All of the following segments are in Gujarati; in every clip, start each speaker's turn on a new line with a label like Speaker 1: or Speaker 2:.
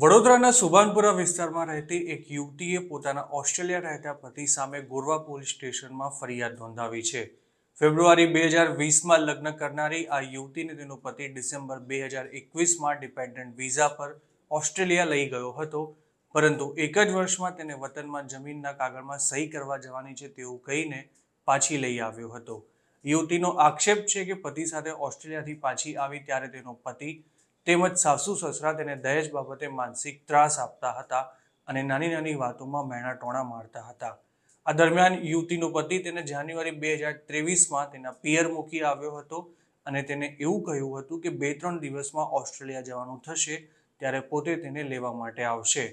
Speaker 1: વડોદરાના સુભાનપુરા વિસ્તારમાં રહેતી એક યુવતીએ પોતાના ઓસ્ટ્રેલિયા રહેતા પતિ સામે ગોરવા પોલીસ સ્ટેશનમાં ફરિયાદ નોંધાવી છે ફેબ્રુઆરી બે હજાર વીસમાં લગ્ન કરનારી આ યુવતીને તેનો પતિ ડિસેમ્બર બે હજાર એકવીસમાં ડિપેન્ડન્ટ વિઝા પર ઓસ્ટ્રેલિયા લઈ ગયો હતો પરંતુ એક જ વર્ષમાં તેને વતનમાં જમીનના કાગળમાં સહી કરવા જવાની છે તેવું કહીને પાછી લઈ આવ્યો હતો યુવતીનો આક્ષેપ છે કે પતિ સાથે ઓસ્ટ્રેલિયાથી પાછી આવી ત્યારે તેનો પતિ તેમજ સાસુ સસરા તેને દહેજ બાબતે માનસિક ત્રાસ આપતા હતા અને નાની નાની વાતોમાં મહેણા ટોણા મારતા હતા આ દરમિયાન યુવતીનો પતિ તેને જાન્યુઆરી બે હજાર ત્રેવીસમાં તેના પિયર મૂકી આવ્યો હતો અને તેને એવું કહ્યું હતું કે બે ત્રણ દિવસમાં ઓસ્ટ્રેલિયા જવાનું થશે ત્યારે પોતે તેને લેવા માટે આવશે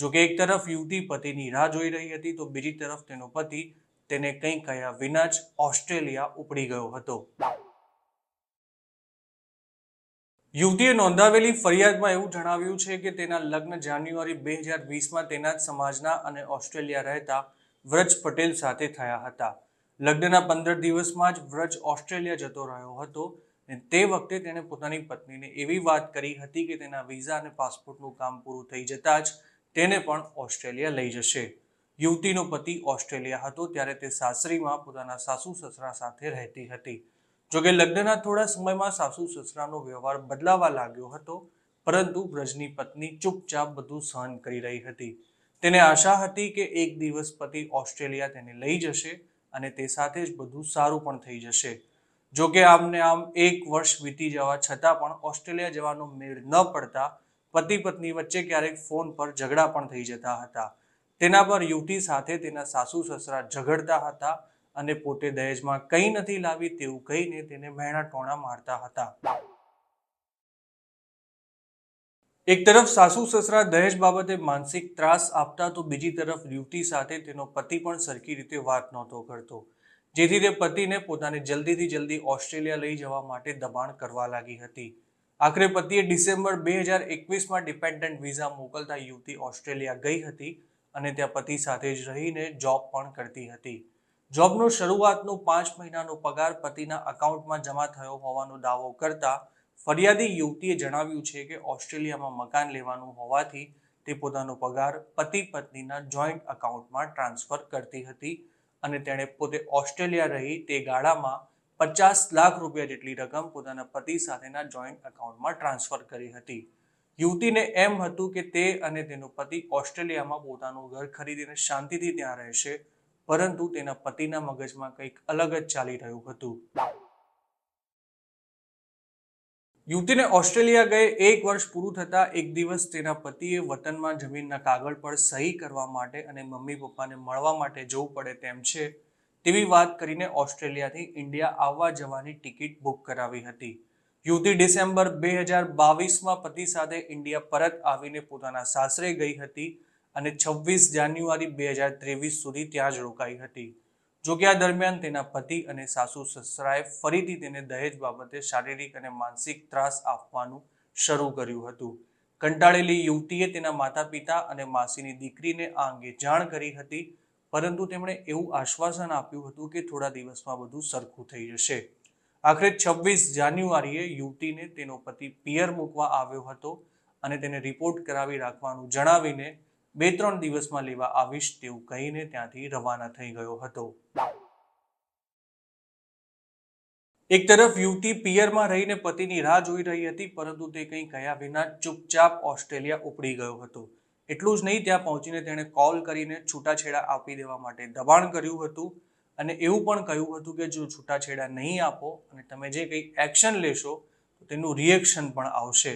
Speaker 1: જો કે એક તરફ યુવતી પતિની રાહ જોઈ રહી હતી તો બીજી તરફ તેનો પતિ તેને કંઈ કહ્યા વિના જ ઓસ્ટ્રેલિયા ઉપડી ગયો હતો યુવતીએ નોંધાવેલી ફરિયાદમાં એવું જણાવ્યું છે કે તેના લગ્ન જાન્યુઆરી બે હજાર વીસમાં તેના જ સમાજના અને ઓસ્ટ્રેલિયા રહેતા વ્રજ પટેલ સાથે થયા હતા લગ્નના પંદર દિવસમાં જ વ્રજ ઓસ્ટ્રેલિયા જતો રહ્યો હતો ને તે વખતે તેણે પોતાની પત્નીને એવી વાત કરી હતી કે તેના વિઝા અને પાસપોર્ટનું કામ પૂરું થઈ જતાં જ તેને પણ ઓસ્ટ્રેલિયા લઈ જશે યુવતીનો પતિ ઓસ્ટ્રેલિયા હતો ત્યારે તે સાસરીમાં પોતાના સાસુ સસરા સાથે રહેતી હતી જોકે લગ્નના થોડા સમયમાં સાસુ સસરાનો વ્યવહાર બદલાવા લાગ્યો હતો પરંતુ બ્રજની પત્ની ચૂપચાપ બધું સહન કરી રહી હતી તેને આશા હતી કે એક દિવસ પતિ ઓસ્ટ્રેલિયા તેને લઈ જશે અને તે સાથે જ બધું સારું પણ થઈ જશે જોકે આમને આમ એક વર્ષ વીતી જવા છતાં પણ ઓસ્ટ્રેલિયા જવાનો મેળ ન પડતા પતિ પત્ની વચ્ચે ક્યારેક ફોન પર ઝઘડા પણ થઈ જતા હતા તેના પર યુવતી સાથે તેના સાસુ સસરા ઝઘડતા હતા અને પોતે દહેજમાં કંઈ નથી લાવી તેવું કહીને તેને મહેણા ટોણા મારતા હતા એક તરફ સાસુ સસરા દહેજ બાબતે માનસિક ત્રાસ આપતા તો બીજી તરફ યુવતી સાથે તેનો પતિ પણ સરખી રીતે વાત નહોતો કરતો જેથી તે પતિને પોતાને જલ્દીથી જલ્દી ઓસ્ટ્રેલિયા લઈ જવા માટે દબાણ કરવા લાગી હતી આખરે પતિએ ડિસેમ્બર બે હજાર એકવીસમાં ડિપેન્ડન્ટ વિઝા મોકલતા યુવતી ઓસ્ટ્રેલિયા ગઈ હતી અને ત્યાં પતિ સાથે જ રહીને જોબ પણ કરતી હતી જોબનો શરૂઆતનો પાંચ મહિનાનો પગાર પતિના અકાઉન્ટમાં જમા થયો હોવાનો દાવો કરતા ફરિયાદી યુવતીએ જણાવ્યું છે કે ઓસ્ટ્રેલિયામાં મકાન લેવાનું હોવાથી તે પોતાનો પગાર પતિ પત્નીના જોઈન્ટ અકાઉન્ટમાં ટ્રાન્સફર કરતી હતી અને તેણે પોતે ઓસ્ટ્રેલિયા રહી તે ગાળામાં પચાસ લાખ રૂપિયા જેટલી રકમ પોતાના પતિ સાથેના જોઈન્ટ અકાઉન્ટમાં ટ્રાન્સફર કરી હતી યુવતીને એમ હતું કે તે અને તેનો પતિ ઓસ્ટ્રેલિયામાં પોતાનું ઘર ખરીદીને શાંતિથી ત્યાં રહેશે પરંતુ તેના પતિના મગજમાં કંઈક અલગ જ ચાલી રહ્યું હતું યુવતીને ઓસ્ટ્રેલિયા ગઈ એક વર્ષ પૂરું થતાં એક દિવસ તેના પતિએ વતનમાં જમીનના કાગળ પર સહી કરવા માટે અને મમ્મી પપ્પાને મળવા માટે જવું પડે તેમ છે તેવી વાત કરીને ઓસ્ટ્રેલિયાથી ઇન્ડિયા આવવા જવાની ટિકિટ બુક કરાવી હતી યુવતી ડિસેમ્બર બે હજાર બાવીસમાં પતિ સાથે ઇન્ડિયા પરત આવીને પોતાના સાસરે ગઈ હતી અને છવ્વીસ જાન્યુઆરી બે હજાર ત્રેવીસ સુધી ત્યાં જ રોકાઈ હતી જો કે આ દરમિયાન તેના પતિ અને સાસુ સસરાએ ફરીથી તેને દહેજ બાબતે શારીરિક અને માનસિક ત્રાસ આપવાનું શરૂ કર્યું હતું કંટાળેલી યુવતીએ તેના માતા પિતા અને માસીની દીકરીને આ અંગે જાણ કરી હતી પરંતુ તેમણે એવું આશ્વાસન આપ્યું હતું કે થોડા દિવસમાં બધું સરખું થઈ જશે આખરે છવ્વીસ જાન્યુઆરીએ યુવતીને તેનો પતિ પિયર મૂકવા આવ્યો હતો અને તેને રિપોર્ટ કરાવી રાખવાનું જણાવીને બે ત્રણ દિવસમાં લેવા આવીશ તેવું કહીને ત્યાંથી રવાના થઈ ગયો હતો એક તરફ યુવતી પિયરમાં રહીને પતિની રાહ જોઈ રહી હતી પરંતુ તે કંઈ કહ્યા વિના ચૂપચાપ ઓસ્ટ્રેલિયા ઉપડી ગયો હતો એટલું જ નહીં ત્યાં પહોંચીને તેણે કોલ કરીને છૂટાછેડા આપી દેવા માટે દબાણ કર્યું હતું અને એવું પણ કહ્યું હતું કે જો છૂટાછેડા નહીં આપો અને તમે જે કંઈ એક્શન લેશો તો તેનું રિએક્શન પણ આવશે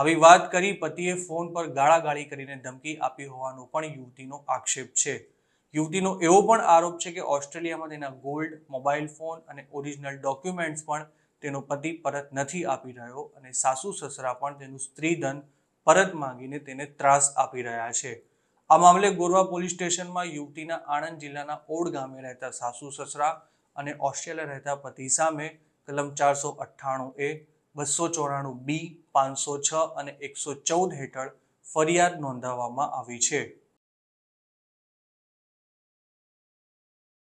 Speaker 1: આવી વાત કરી પતિએ ફોન પર ગાળાગાળી કરીને ધમકી આપી હોવાનો પણ યુવતીનો આક્ષેપ છે યુવતીનો એવો પણ આરોપ છે કે ઓસ્ટ્રેલિયામાં તેના ગોલ્ડ મોબાઈલ ફોન અને ઓરિજિનલ ડોક્યુમેન્ટ્સ પણ તેનો પતિ પરત નથી આપી રહ્યો અને સાસુ સસરા પણ તેનું સ્ત્રીધન પરત માંગીને તેને ત્રાસ આપી રહ્યા છે આ મામલે ગોરવા પોલીસ સ્ટેશનમાં યુવતીના આણંદ જિલ્લાના ઓડ ગામે રહેતા સાસુ સસરા અને ઓસ્ટ્રેલિયા રહેતા પતિ સામે કલમ ચારસો અઠ્ઠાણું એ બસો ચોરાણું બી પાંચસો છ અને એકસો ચૌદ હેઠળ ફરિયાદ નોંધાવવામાં આવી છે